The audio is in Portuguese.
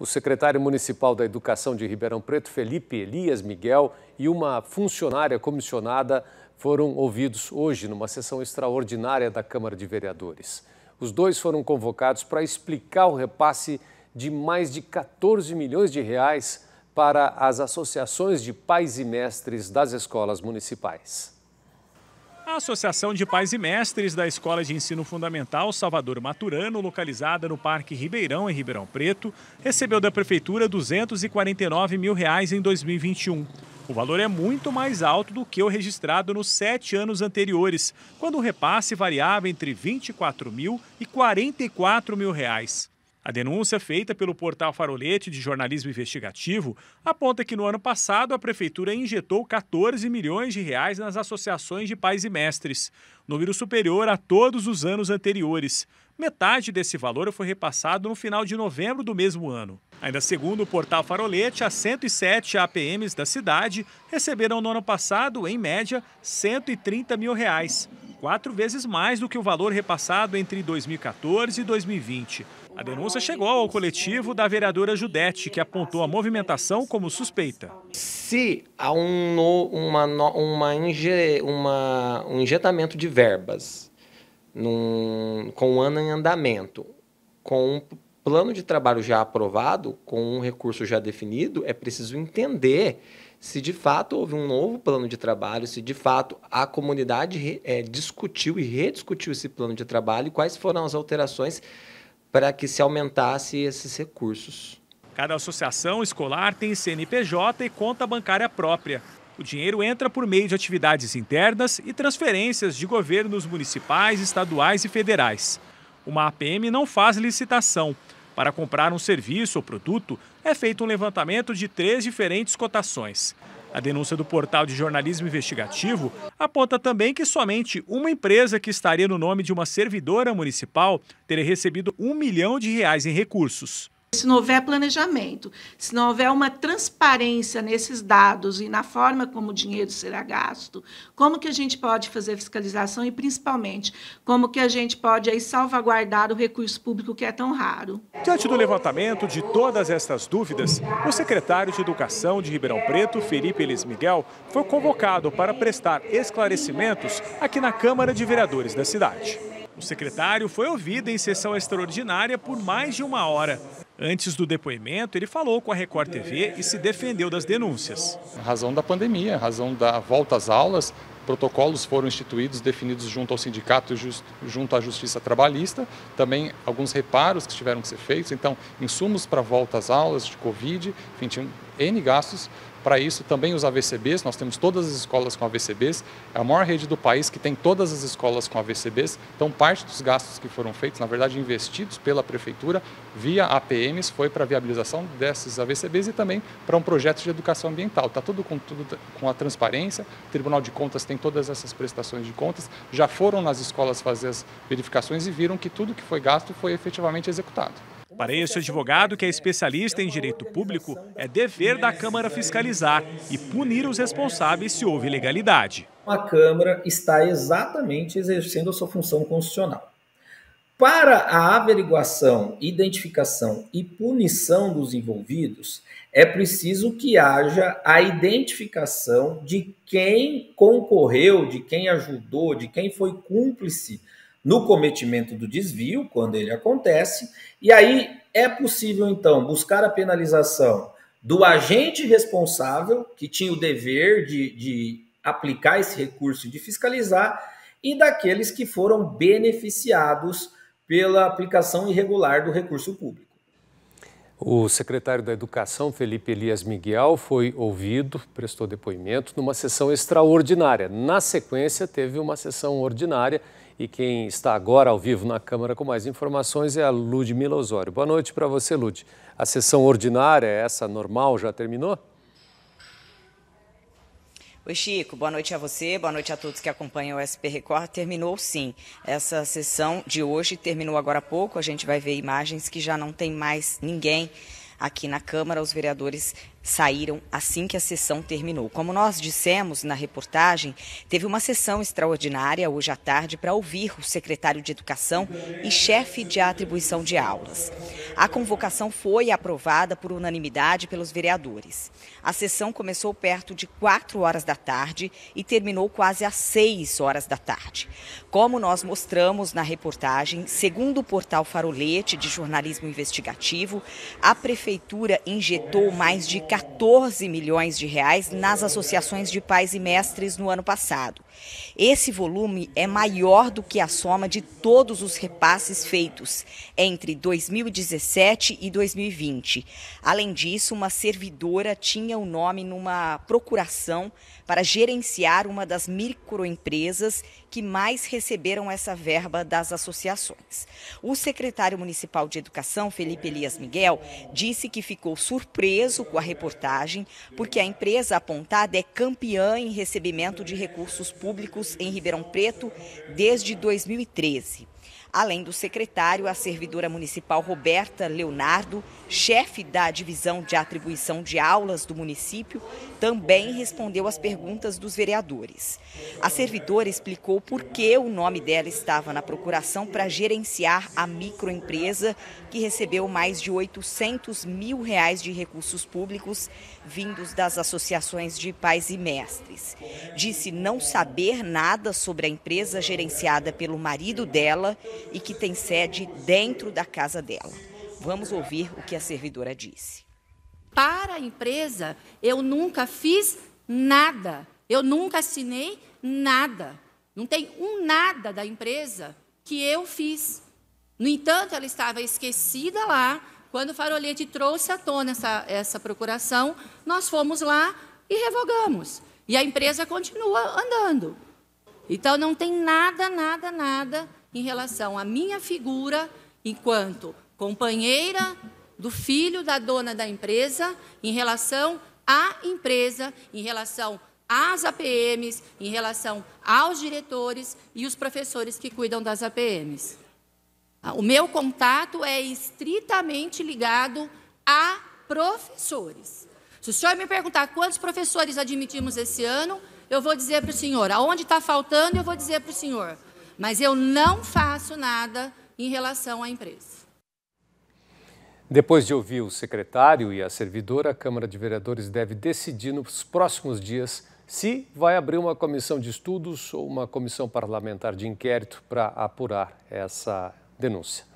O secretário municipal da Educação de Ribeirão Preto, Felipe Elias Miguel, e uma funcionária comissionada foram ouvidos hoje numa sessão extraordinária da Câmara de Vereadores. Os dois foram convocados para explicar o repasse de mais de 14 milhões de reais para as associações de pais e mestres das escolas municipais. A Associação de Pais e Mestres da Escola de Ensino Fundamental Salvador Maturano, localizada no Parque Ribeirão, em Ribeirão Preto, recebeu da Prefeitura R$ 249 mil reais em 2021. O valor é muito mais alto do que o registrado nos sete anos anteriores, quando o repasse variava entre R$ 24 mil e R$ 44 mil. Reais. A denúncia feita pelo portal Farolete de Jornalismo Investigativo aponta que no ano passado a prefeitura injetou 14 milhões de reais nas associações de pais e mestres, número superior a todos os anos anteriores. Metade desse valor foi repassado no final de novembro do mesmo ano. Ainda segundo o portal Farolete, as 107 APMs da cidade receberam no ano passado, em média, 130 mil reais quatro vezes mais do que o valor repassado entre 2014 e 2020. A denúncia chegou ao coletivo da vereadora Judete, que apontou a movimentação como suspeita. Se há um, uma, uma, inje, uma, um injetamento de verbas num, com um ano em andamento, com um plano de trabalho já aprovado, com um recurso já definido, é preciso entender se de fato houve um novo plano de trabalho, se de fato a comunidade é, discutiu e rediscutiu esse plano de trabalho e quais foram as alterações para que se aumentasse esses recursos. Cada associação escolar tem CNPJ e conta bancária própria. O dinheiro entra por meio de atividades internas e transferências de governos municipais, estaduais e federais. Uma APM não faz licitação, para comprar um serviço ou produto, é feito um levantamento de três diferentes cotações. A denúncia do portal de jornalismo investigativo aponta também que somente uma empresa que estaria no nome de uma servidora municipal teria recebido um milhão de reais em recursos se não houver planejamento, se não houver uma transparência nesses dados e na forma como o dinheiro será gasto, como que a gente pode fazer fiscalização e, principalmente, como que a gente pode aí salvaguardar o recurso público que é tão raro. Diante do levantamento de todas estas dúvidas, o secretário de Educação de Ribeirão Preto, Felipe Elis Miguel, foi convocado para prestar esclarecimentos aqui na Câmara de Vereadores da cidade. O secretário foi ouvido em sessão extraordinária por mais de uma hora. Antes do depoimento, ele falou com a Record TV e se defendeu das denúncias. A razão da pandemia, a razão da volta às aulas, protocolos foram instituídos, definidos junto ao sindicato e junto à Justiça Trabalhista, também alguns reparos que tiveram que ser feitos, então insumos para volta às aulas de Covid, enfim, tinham N gastos para isso, também os AVCBs, nós temos todas as escolas com AVCBs, é a maior rede do país que tem todas as escolas com AVCBs, então parte dos gastos que foram feitos, na verdade investidos pela Prefeitura via APMs, foi para a viabilização desses AVCBs e também para um projeto de educação ambiental. Está tudo com, tudo com a transparência, o Tribunal de Contas tem todas essas prestações de contas, já foram nas escolas fazer as verificações e viram que tudo que foi gasto foi efetivamente executado. Para esse advogado, que é especialista em direito público, é dever da Câmara fiscalizar e punir os responsáveis se houve ilegalidade. A Câmara está exatamente exercendo a sua função constitucional. Para a averiguação, identificação e punição dos envolvidos, é preciso que haja a identificação de quem concorreu, de quem ajudou, de quem foi cúmplice no cometimento do desvio, quando ele acontece, e aí é possível, então, buscar a penalização do agente responsável, que tinha o dever de, de aplicar esse recurso e de fiscalizar, e daqueles que foram beneficiados pela aplicação irregular do recurso público. O secretário da Educação, Felipe Elias Miguel, foi ouvido, prestou depoimento numa sessão extraordinária. Na sequência, teve uma sessão ordinária e quem está agora ao vivo na Câmara com mais informações é a Ludmila Osório. Boa noite para você, Lud. A sessão ordinária, é essa normal, já terminou? Oi, Chico. Boa noite a você, boa noite a todos que acompanham o SP Record. Terminou sim. Essa sessão de hoje terminou agora há pouco. A gente vai ver imagens que já não tem mais ninguém aqui na Câmara. Os vereadores saíram assim que a sessão terminou. Como nós dissemos na reportagem, teve uma sessão extraordinária hoje à tarde para ouvir o secretário de Educação e chefe de atribuição de aulas. A convocação foi aprovada por unanimidade pelos vereadores. A sessão começou perto de 4 horas da tarde e terminou quase às 6 horas da tarde. Como nós mostramos na reportagem, segundo o portal Farolete de Jornalismo Investigativo, a prefeitura injetou mais de 14 milhões de reais nas associações de pais e mestres no ano passado. Esse volume é maior do que a soma de todos os repasses feitos entre 2017 e 2020. Além disso, uma servidora tinha o nome numa procuração para gerenciar uma das microempresas que mais receberam essa verba das associações. O secretário municipal de Educação, Felipe Elias Miguel, disse que ficou surpreso com a reportagem, porque a empresa apontada é campeã em recebimento de recursos públicos em Ribeirão Preto desde 2013 além do secretário, a servidora municipal Roberta Leonardo, chefe da divisão de atribuição de aulas do município, também respondeu às perguntas dos vereadores. A servidora explicou por que o nome dela estava na procuração para gerenciar a microempresa que recebeu mais de 800 mil reais de recursos públicos vindos das associações de pais e mestres. Disse não saber nada sobre a empresa gerenciada pelo marido dela e que tem sede dentro da casa dela. Vamos ouvir o que a servidora disse. Para a empresa, eu nunca fiz nada. Eu nunca assinei nada. Não tem um nada da empresa que eu fiz. No entanto, ela estava esquecida lá. Quando o Farolete trouxe à tona essa, essa procuração, nós fomos lá e revogamos. E a empresa continua andando. Então, não tem nada, nada, nada em relação à minha figura enquanto companheira do filho da dona da empresa, em relação à empresa, em relação às APMs, em relação aos diretores e os professores que cuidam das APMs. O meu contato é estritamente ligado a professores. Se o senhor me perguntar quantos professores admitimos esse ano, eu vou dizer para o senhor. Aonde está faltando, eu vou dizer para o senhor. Mas eu não faço nada em relação à empresa. Depois de ouvir o secretário e a servidora, a Câmara de Vereadores deve decidir nos próximos dias se vai abrir uma comissão de estudos ou uma comissão parlamentar de inquérito para apurar essa denúncia.